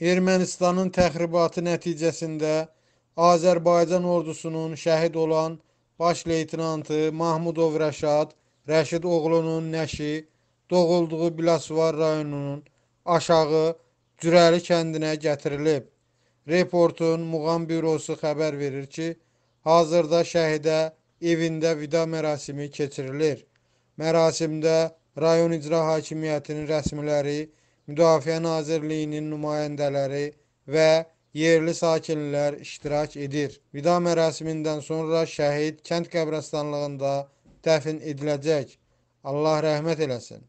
Ermənistanın təxribatı nəticəsində Azərbaycan ordusunun şəhid olan baş leytenantı Mahmudov Rəşad, Rəşid oğlunun nəşi doğulduğu Bilasvar rayonunun aşağı Cürəli kəndinə gətirilib. Reportun Muğam bürosu xəbər verir ki, hazırda şəhidə evində vida mərasimi keçirilir. Mərasimdə rayon icra hakimiyyətinin rəsmiləri Müdafiə Nazirliyinin nümayəndələri və yerli sakinlər iştirak edir. Vida mərasimindən sonra şəhid kənd qəbrəstanlığında dəfn ediləcək. Allah rəhmət eləsin.